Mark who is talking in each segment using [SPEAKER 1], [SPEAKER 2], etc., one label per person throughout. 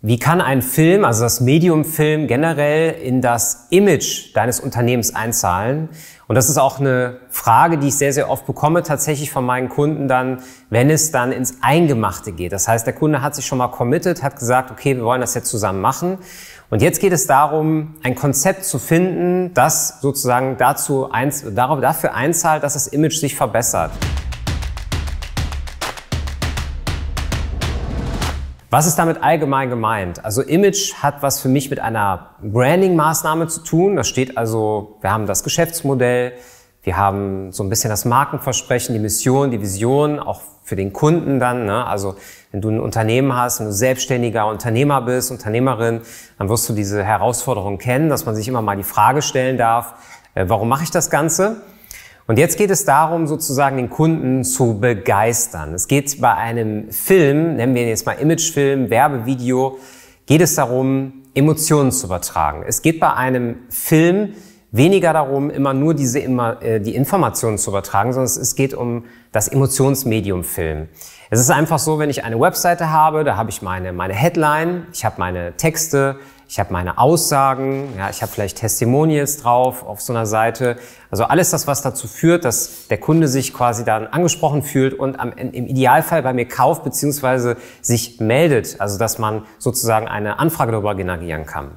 [SPEAKER 1] Wie kann ein Film, also das Medium Film generell, in das Image deines Unternehmens einzahlen? Und das ist auch eine Frage, die ich sehr, sehr oft bekomme, tatsächlich von meinen Kunden dann, wenn es dann ins Eingemachte geht. Das heißt, der Kunde hat sich schon mal committed, hat gesagt, okay, wir wollen das jetzt zusammen machen. Und jetzt geht es darum, ein Konzept zu finden, das sozusagen dazu eins, dafür einzahlt, dass das Image sich verbessert. Was ist damit allgemein gemeint? Also Image hat was für mich mit einer Branding-Maßnahme zu tun. Das steht also, wir haben das Geschäftsmodell, wir haben so ein bisschen das Markenversprechen, die Mission, die Vision, auch für den Kunden dann. Ne? Also wenn du ein Unternehmen hast, wenn du selbstständiger Unternehmer bist, Unternehmerin, dann wirst du diese Herausforderung kennen, dass man sich immer mal die Frage stellen darf, äh, warum mache ich das Ganze? Und jetzt geht es darum, sozusagen den Kunden zu begeistern. Es geht bei einem Film, nennen wir ihn jetzt mal Imagefilm, Werbevideo, geht es darum, Emotionen zu übertragen. Es geht bei einem Film weniger darum, immer nur diese, immer, äh, die Informationen zu übertragen, sondern es geht um das Emotionsmedium Film. Es ist einfach so, wenn ich eine Webseite habe, da habe ich meine, meine Headline, ich habe meine Texte, ich habe meine Aussagen, ja, ich habe vielleicht Testimonials drauf auf so einer Seite. Also alles das, was dazu führt, dass der Kunde sich quasi dann angesprochen fühlt und am, im Idealfall bei mir kauft beziehungsweise sich meldet. Also dass man sozusagen eine Anfrage darüber generieren kann.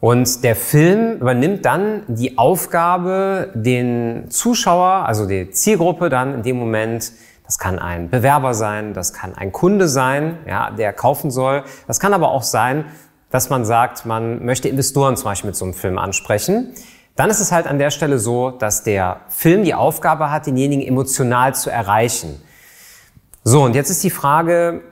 [SPEAKER 1] Und der Film übernimmt dann die Aufgabe, den Zuschauer, also die Zielgruppe dann in dem Moment, das kann ein Bewerber sein, das kann ein Kunde sein, ja, der kaufen soll. Das kann aber auch sein, dass man sagt, man möchte Investoren zum Beispiel mit so einem Film ansprechen, dann ist es halt an der Stelle so, dass der Film die Aufgabe hat, denjenigen emotional zu erreichen. So, und jetzt ist die Frage,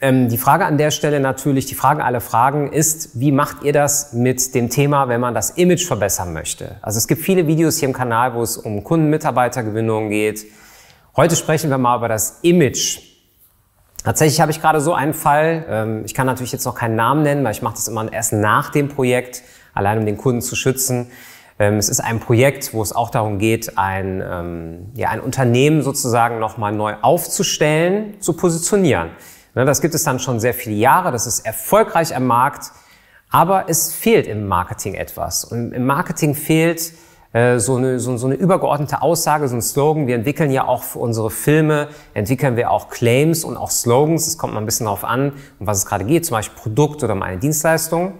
[SPEAKER 1] ähm, die Frage an der Stelle natürlich, die Frage aller Fragen ist, wie macht ihr das mit dem Thema, wenn man das Image verbessern möchte? Also es gibt viele Videos hier im Kanal, wo es um Kunden-Mitarbeitergewinnung geht. Heute sprechen wir mal über das Image Tatsächlich habe ich gerade so einen Fall. Ähm, ich kann natürlich jetzt noch keinen Namen nennen, weil ich mache das immer erst nach dem Projekt, allein um den Kunden zu schützen. Ähm, es ist ein Projekt, wo es auch darum geht, ein, ähm, ja, ein Unternehmen sozusagen nochmal neu aufzustellen, zu positionieren. Ne, das gibt es dann schon sehr viele Jahre, das ist erfolgreich am Markt, aber es fehlt im Marketing etwas. Und im Marketing fehlt äh, so eine, so, so eine übergeordnete Aussage, so ein Slogan. Wir entwickeln ja auch für unsere Filme, entwickeln wir auch Claims und auch Slogans. Es kommt mal ein bisschen darauf an, um was es gerade geht, zum Beispiel Produkt oder meine Dienstleistung.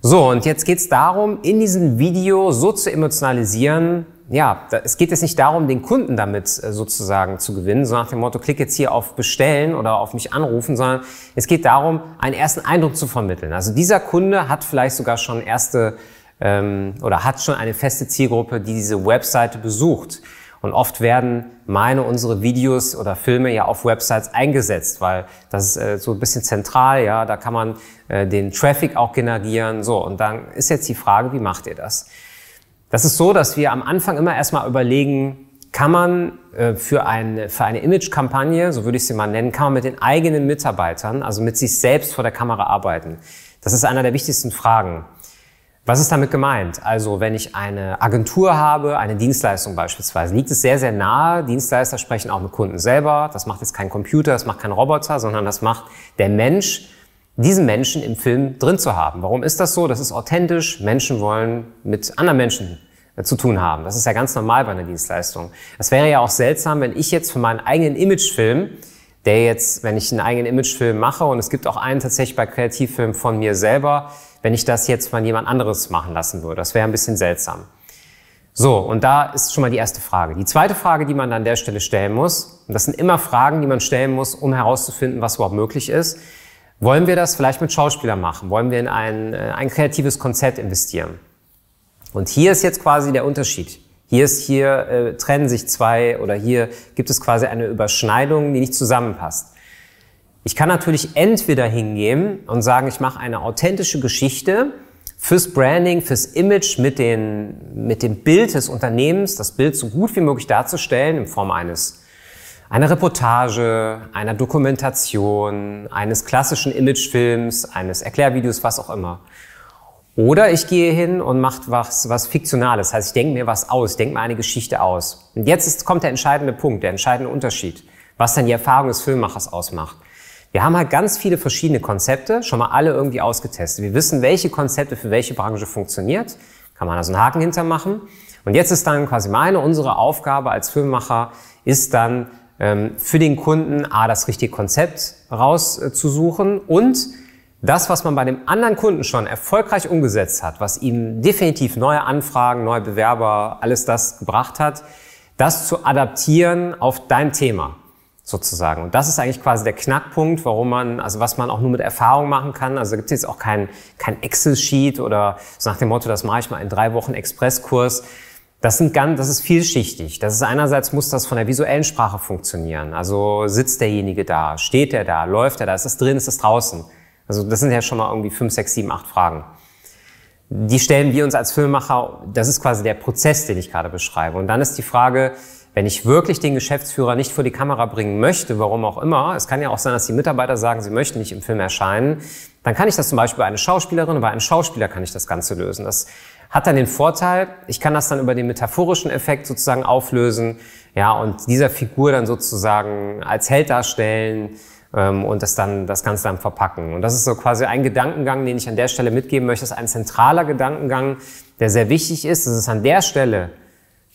[SPEAKER 1] So, und jetzt geht es darum, in diesem Video so zu emotionalisieren, ja, da, es geht jetzt nicht darum, den Kunden damit äh, sozusagen zu gewinnen, so nach dem Motto, klick jetzt hier auf Bestellen oder auf mich anrufen, sondern es geht darum, einen ersten Eindruck zu vermitteln. Also dieser Kunde hat vielleicht sogar schon erste ähm, oder hat schon eine feste Zielgruppe, die diese Webseite besucht. Und oft werden meine, unsere Videos oder Filme ja auf Websites eingesetzt, weil das ist äh, so ein bisschen zentral, ja, da kann man äh, den Traffic auch generieren, so. Und dann ist jetzt die Frage, wie macht ihr das? Das ist so, dass wir am Anfang immer erstmal überlegen, kann man äh, für eine, für eine Image-Kampagne, so würde ich sie mal nennen, kann man mit den eigenen Mitarbeitern, also mit sich selbst vor der Kamera arbeiten? Das ist einer der wichtigsten Fragen. Was ist damit gemeint? Also wenn ich eine Agentur habe, eine Dienstleistung beispielsweise, liegt es sehr, sehr nahe. Dienstleister sprechen auch mit Kunden selber. Das macht jetzt kein Computer, das macht kein Roboter, sondern das macht der Mensch, diesen Menschen im Film drin zu haben. Warum ist das so? Das ist authentisch. Menschen wollen mit anderen Menschen äh, zu tun haben. Das ist ja ganz normal bei einer Dienstleistung. Es wäre ja auch seltsam, wenn ich jetzt für meinen eigenen Imagefilm, der jetzt, wenn ich einen eigenen Imagefilm mache, und es gibt auch einen tatsächlich bei Kreativfilmen von mir selber, wenn ich das jetzt von jemand anderes machen lassen würde. Das wäre ein bisschen seltsam. So, und da ist schon mal die erste Frage. Die zweite Frage, die man an der Stelle stellen muss, und das sind immer Fragen, die man stellen muss, um herauszufinden, was überhaupt möglich ist. Wollen wir das vielleicht mit Schauspielern machen? Wollen wir in ein, äh, ein kreatives Konzept investieren? Und hier ist jetzt quasi der Unterschied. Hier ist hier äh, trennen sich zwei oder hier gibt es quasi eine Überschneidung, die nicht zusammenpasst. Ich kann natürlich entweder hingehen und sagen, ich mache eine authentische Geschichte fürs Branding, fürs Image mit, den, mit dem Bild des Unternehmens, das Bild so gut wie möglich darzustellen in Form eines einer Reportage, einer Dokumentation, eines klassischen Imagefilms, eines Erklärvideos, was auch immer. Oder ich gehe hin und mache was, was Fiktionales. Das heißt, ich denke mir was aus, denke mir eine Geschichte aus. Und jetzt ist, kommt der entscheidende Punkt, der entscheidende Unterschied, was dann die Erfahrung des Filmemachers ausmacht. Wir haben halt ganz viele verschiedene Konzepte, schon mal alle irgendwie ausgetestet. Wir wissen, welche Konzepte für welche Branche funktioniert. Kann man also einen Haken hintermachen. Und jetzt ist dann quasi meine, unsere Aufgabe als Filmemacher ist dann, ähm, für den Kunden A, das richtige Konzept rauszusuchen und das, was man bei dem anderen Kunden schon erfolgreich umgesetzt hat, was ihm definitiv neue Anfragen, neue Bewerber, alles das gebracht hat, das zu adaptieren auf dein Thema sozusagen. Und das ist eigentlich quasi der Knackpunkt, warum man, also was man auch nur mit Erfahrung machen kann. Also gibt es jetzt auch kein, kein Excel-Sheet oder so nach dem Motto, das mache ich mal in drei Wochen Expresskurs. Das sind ganz, das ist vielschichtig. Das ist einerseits muss das von der visuellen Sprache funktionieren. Also sitzt derjenige da, steht der da, läuft er da, ist das drin, ist das draußen. Also das sind ja schon mal irgendwie fünf, sechs, sieben, acht Fragen. Die stellen wir uns als Filmemacher, das ist quasi der Prozess, den ich gerade beschreibe. Und dann ist die Frage, wenn ich wirklich den Geschäftsführer nicht vor die Kamera bringen möchte, warum auch immer, es kann ja auch sein, dass die Mitarbeiter sagen, sie möchten nicht im Film erscheinen, dann kann ich das zum Beispiel bei einer Schauspielerin, bei einem Schauspieler kann ich das Ganze lösen. Das hat dann den Vorteil, ich kann das dann über den metaphorischen Effekt sozusagen auflösen, ja, und dieser Figur dann sozusagen als Held darstellen ähm, und das dann das Ganze dann verpacken. Und das ist so quasi ein Gedankengang, den ich an der Stelle mitgeben möchte. Das ist ein zentraler Gedankengang, der sehr wichtig ist. Das ist an der Stelle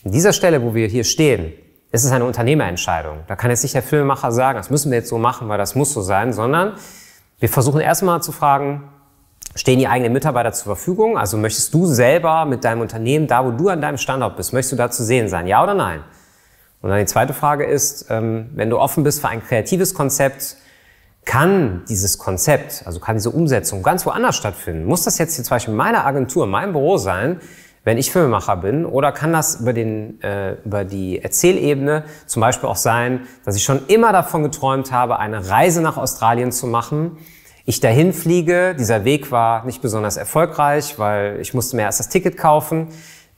[SPEAKER 1] an dieser Stelle, wo wir hier stehen, ist es eine Unternehmerentscheidung. Da kann jetzt nicht der Filmemacher sagen, das müssen wir jetzt so machen, weil das muss so sein, sondern wir versuchen erstmal zu fragen, stehen die eigenen Mitarbeiter zur Verfügung? Also möchtest du selber mit deinem Unternehmen, da wo du an deinem Standort bist, möchtest du da zu sehen sein? Ja oder nein? Und dann die zweite Frage ist, ähm, wenn du offen bist für ein kreatives Konzept, kann dieses Konzept, also kann diese Umsetzung ganz woanders stattfinden? Muss das jetzt hier zum Beispiel in meiner Agentur, in meinem Büro sein? wenn ich Filmemacher bin? Oder kann das über, den, äh, über die Erzählebene zum Beispiel auch sein, dass ich schon immer davon geträumt habe, eine Reise nach Australien zu machen? Ich dahin fliege, dieser Weg war nicht besonders erfolgreich, weil ich musste mir erst das Ticket kaufen.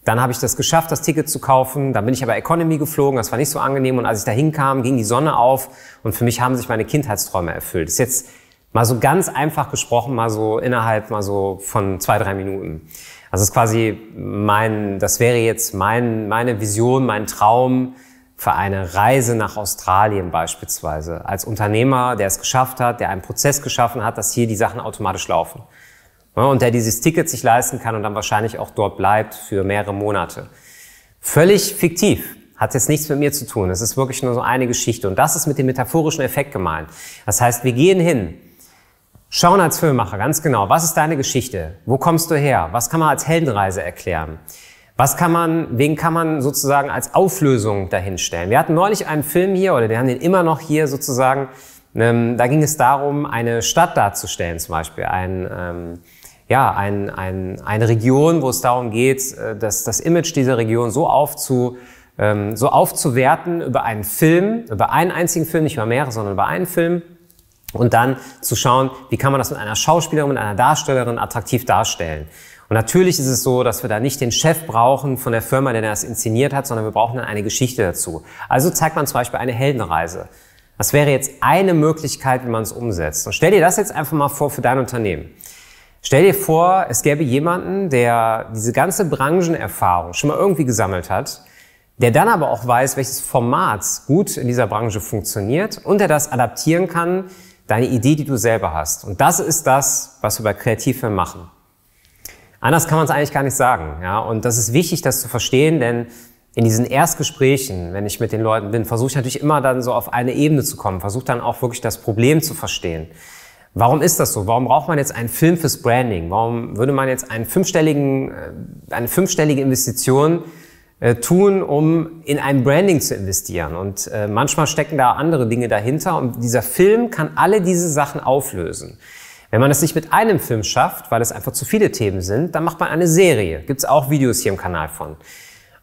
[SPEAKER 1] Dann habe ich das geschafft, das Ticket zu kaufen. Dann bin ich aber Economy geflogen, das war nicht so angenehm. Und als ich dahin kam, ging die Sonne auf und für mich haben sich meine Kindheitsträume erfüllt. Das ist jetzt mal so ganz einfach gesprochen, mal so innerhalb mal so von zwei, drei Minuten. Das ist quasi mein, das wäre jetzt mein, meine Vision, mein Traum für eine Reise nach Australien beispielsweise. Als Unternehmer, der es geschafft hat, der einen Prozess geschaffen hat, dass hier die Sachen automatisch laufen. Und der dieses Ticket sich leisten kann und dann wahrscheinlich auch dort bleibt für mehrere Monate. Völlig fiktiv. Hat jetzt nichts mit mir zu tun. Es ist wirklich nur so eine Geschichte. Und das ist mit dem metaphorischen Effekt gemeint. Das heißt, wir gehen hin, Schauen als Filmemacher, ganz genau. Was ist deine Geschichte? Wo kommst du her? Was kann man als Heldenreise erklären? Was kann man, wen kann man sozusagen als Auflösung dahinstellen? Wir hatten neulich einen Film hier, oder wir haben den immer noch hier sozusagen, ähm, da ging es darum, eine Stadt darzustellen zum Beispiel, ein, ähm, ja, ein, ein, eine Region, wo es darum geht, äh, dass das Image dieser Region so aufzu, ähm, so aufzuwerten über einen Film, über einen einzigen Film, nicht über mehrere, sondern über einen Film, und dann zu schauen, wie kann man das mit einer Schauspielerin, mit einer Darstellerin attraktiv darstellen. Und natürlich ist es so, dass wir da nicht den Chef brauchen von der Firma, der das inszeniert hat, sondern wir brauchen dann eine Geschichte dazu. Also zeigt man zum Beispiel eine Heldenreise. Das wäre jetzt eine Möglichkeit, wie man es umsetzt. Und stell dir das jetzt einfach mal vor für dein Unternehmen. Stell dir vor, es gäbe jemanden, der diese ganze Branchenerfahrung schon mal irgendwie gesammelt hat, der dann aber auch weiß, welches Format gut in dieser Branche funktioniert und der das adaptieren kann deine Idee, die du selber hast. Und das ist das, was wir bei Kreativfilmen machen. Anders kann man es eigentlich gar nicht sagen. Ja? Und das ist wichtig, das zu verstehen, denn in diesen Erstgesprächen, wenn ich mit den Leuten bin, versuche ich natürlich immer dann so auf eine Ebene zu kommen, versuche dann auch wirklich das Problem zu verstehen. Warum ist das so? Warum braucht man jetzt einen Film fürs Branding? Warum würde man jetzt einen fünfstelligen, äh, eine fünfstellige Investition äh, tun, um in ein Branding zu investieren. Und äh, manchmal stecken da andere Dinge dahinter und dieser Film kann alle diese Sachen auflösen. Wenn man es nicht mit einem Film schafft, weil es einfach zu viele Themen sind, dann macht man eine Serie. Gibt es auch Videos hier im Kanal von.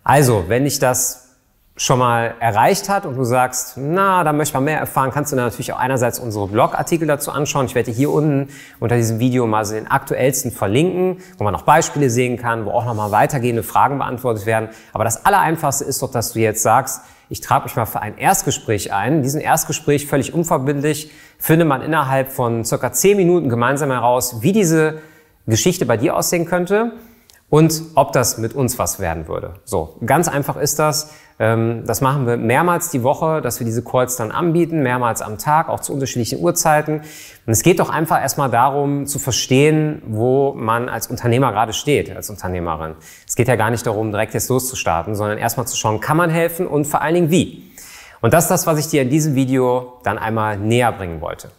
[SPEAKER 1] Also, wenn ich das schon mal erreicht hat und du sagst, na, da möchte man mehr erfahren, kannst du dann natürlich auch einerseits unsere Blogartikel dazu anschauen. Ich werde hier unten unter diesem Video mal so den aktuellsten verlinken, wo man noch Beispiele sehen kann, wo auch nochmal weitergehende Fragen beantwortet werden. Aber das Allereinfachste ist doch, dass du jetzt sagst, ich trage mich mal für ein Erstgespräch ein. Diesen Erstgespräch völlig unverbindlich findet man innerhalb von circa zehn Minuten gemeinsam heraus, wie diese Geschichte bei dir aussehen könnte und ob das mit uns was werden würde. So, ganz einfach ist das. Ähm, das machen wir mehrmals die Woche, dass wir diese Calls dann anbieten, mehrmals am Tag, auch zu unterschiedlichen Uhrzeiten. Und es geht doch einfach erstmal darum zu verstehen, wo man als Unternehmer gerade steht, als Unternehmerin. Es geht ja gar nicht darum, direkt jetzt loszustarten, sondern erstmal zu schauen, kann man helfen und vor allen Dingen wie. Und das ist das, was ich dir in diesem Video dann einmal näher bringen wollte.